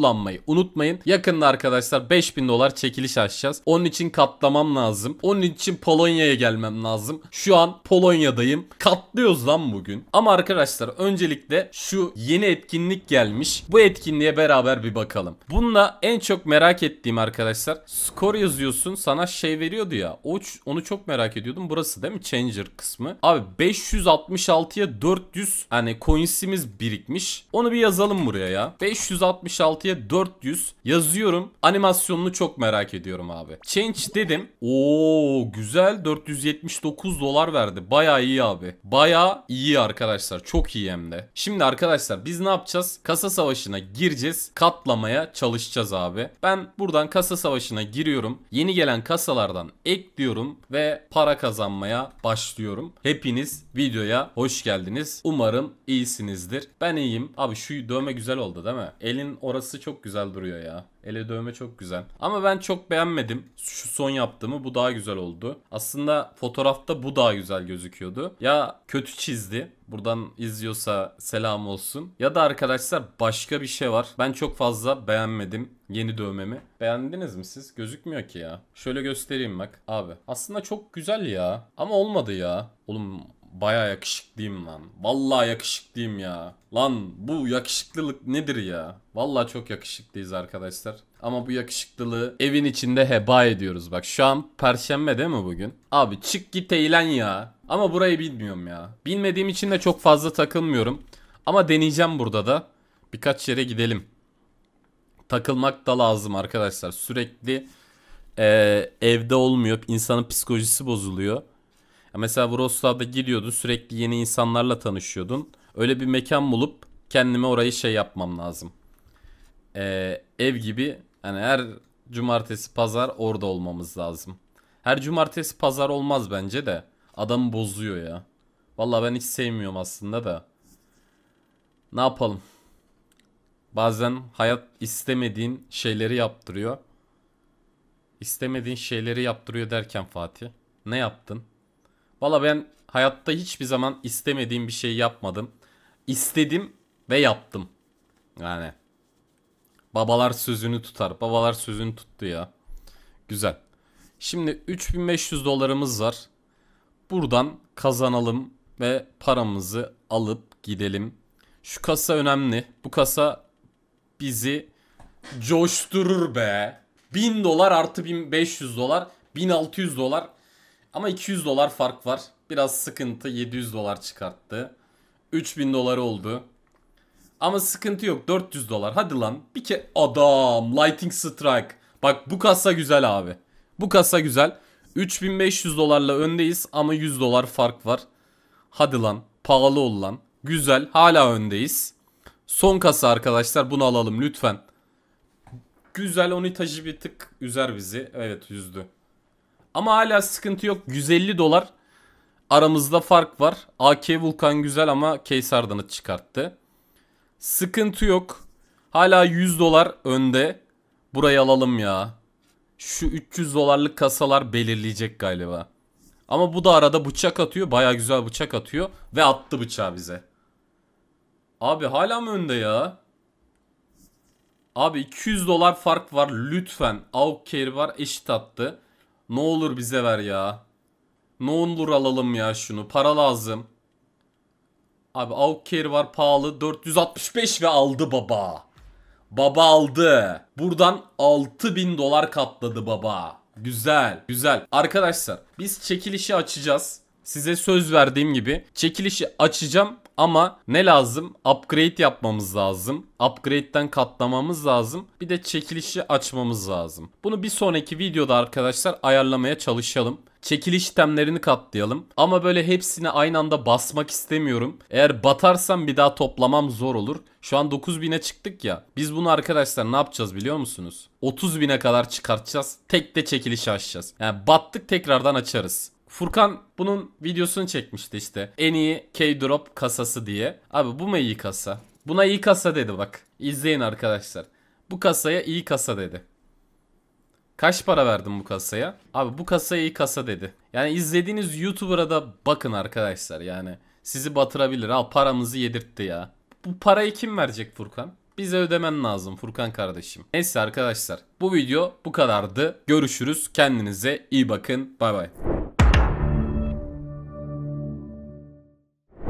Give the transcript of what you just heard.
kullanmayı unutmayın. Yakında arkadaşlar 5000 dolar çekiliş açacağız. Onun için katlamam lazım. Onun için Polonya'ya gelmem lazım. Şu an Polonya'dayım. Katlıyoruz lan bugün. Ama arkadaşlar öncelikle şu yeni etkinlik gelmiş. Bu etkinliğe beraber bir bakalım. Bununla en çok merak ettiğim arkadaşlar skor yazıyorsun sana şey veriyordu ya. onu çok merak ediyordum. Burası değil mi? Changer kısmı. Abi 566'ya 400 hani coinsimiz birikmiş. Onu bir yazalım buraya ya. 566'ya karşıya 400 yazıyorum. Animasyonunu çok merak ediyorum abi. Change dedim. Oo güzel 479 dolar verdi. Baya iyi abi. Baya iyi arkadaşlar. Çok iyi hem de. Şimdi arkadaşlar biz ne yapacağız? Kasa savaşına gireceğiz. Katlamaya çalışacağız abi. Ben buradan kasa savaşına giriyorum. Yeni gelen kasalardan ekliyorum ve para kazanmaya başlıyorum. Hepiniz videoya hoş geldiniz. Umarım iyisinizdir. Ben iyiyim. Abi şu dövme güzel oldu değil mi? Elin orası çok güzel duruyor ya. Ele dövme çok güzel. Ama ben çok beğenmedim. Şu son yaptığımı bu daha güzel oldu. Aslında fotoğrafta bu daha güzel gözüküyordu. Ya kötü çizdi. Buradan izliyorsa selam olsun. Ya da arkadaşlar başka bir şey var. Ben çok fazla beğenmedim yeni dövmemi. Beğendiniz mi siz? Gözükmüyor ki ya. Şöyle göstereyim bak. Abi aslında çok güzel ya. Ama olmadı ya. Oğlum Baya yakışıklıyım lan. Vallahi yakışıklıyım ya. Lan bu yakışıklılık nedir ya? Vallahi çok yakışıklıyız arkadaşlar. Ama bu yakışıklılığı evin içinde heba ediyoruz. Bak şu an perşembe değil mi bugün? Abi çık git eğlen ya. Ama burayı bilmiyorum ya. Bilmediğim için de çok fazla takılmıyorum. Ama deneyeceğim burada da. Birkaç yere gidelim. Takılmak da lazım arkadaşlar. Sürekli e, evde olmuyor. İnsanın psikolojisi bozuluyor mesela Wrocław'da giriyordu sürekli yeni insanlarla tanışıyordun. Öyle bir mekan bulup kendime orayı şey yapmam lazım. Ee, ev gibi hani her cumartesi pazar orada olmamız lazım. Her cumartesi pazar olmaz bence de. Adam bozuyor ya. Vallahi ben hiç sevmiyorum aslında da. Ne yapalım? Bazen hayat istemediğin şeyleri yaptırıyor. İstemediğin şeyleri yaptırıyor derken Fatih. Ne yaptın? Valla ben hayatta hiçbir zaman istemediğim bir şey yapmadım. İstedim ve yaptım. Yani babalar sözünü tutar. Babalar sözünü tuttu ya. Güzel. Şimdi 3500 dolarımız var. Buradan kazanalım ve paramızı alıp gidelim. Şu kasa önemli. Bu kasa bizi coşturur be. 1000 dolar artı 1500 dolar 1600 dolar ama 200 dolar fark var. Biraz sıkıntı 700 dolar çıkarttı. 3000 dolar oldu. Ama sıkıntı yok 400 dolar. Hadi lan bir ke adam Lightning Strike. Bak bu kasa güzel abi. Bu kasa güzel. 3500 dolarla öndeyiz ama 100 dolar fark var. Hadi lan pahalı ol lan. Güzel hala öndeyiz. Son kasa arkadaşlar bunu alalım lütfen. Güzel Onu Onitacı bir tık üzer bizi. Evet yüzdü. Ama hala sıkıntı yok. 150 dolar aramızda fark var. AK Vulkan güzel ama Keysardan'ı çıkarttı. Sıkıntı yok. Hala 100 dolar önde. Burayı alalım ya. Şu 300 dolarlık kasalar belirleyecek galiba. Ama bu da arada bıçak atıyor. Baya güzel bıçak atıyor. Ve attı bıçağı bize. Abi hala mı önde ya? Abi 200 dolar fark var. Lütfen. Auk var. Eşit attı. Ne olur bize ver ya. Ne olur alalım ya şunu. Para lazım. Abi AUK var pahalı. 465 ve aldı baba. Baba aldı. Buradan 6000 dolar katladı baba. Güzel. Güzel. Arkadaşlar biz çekilişi açacağız. Size söz verdiğim gibi çekilişi açacağım. Ama ne lazım? Upgrade yapmamız lazım. Upgrade'den katlamamız lazım. Bir de çekilişi açmamız lazım. Bunu bir sonraki videoda arkadaşlar ayarlamaya çalışalım çekiliş temlerini katlayalım. Ama böyle hepsini aynı anda basmak istemiyorum. Eğer batarsam bir daha toplamam zor olur. Şu an 9000'e çıktık ya. Biz bunu arkadaşlar ne yapacağız biliyor musunuz? 30 bine kadar çıkartacağız. Tek de çekilişi açacağız. Yani battık tekrardan açarız. Furkan bunun videosunu çekmişti işte. En iyi K-Drop kasası diye. Abi bu mu iyi kasa? Buna iyi kasa dedi bak. İzleyin arkadaşlar. Bu kasaya iyi kasa dedi. Kaç para verdim bu kasaya? Abi bu kasaya iyi kasa dedi. Yani izlediğiniz YouTuber'a da bakın arkadaşlar yani. Sizi batırabilir. Al paramızı yedirtti ya. Bu parayı kim verecek Furkan? Bize ödemen lazım Furkan kardeşim. Neyse arkadaşlar bu video bu kadardı. Görüşürüz. Kendinize iyi bakın. Bay bay.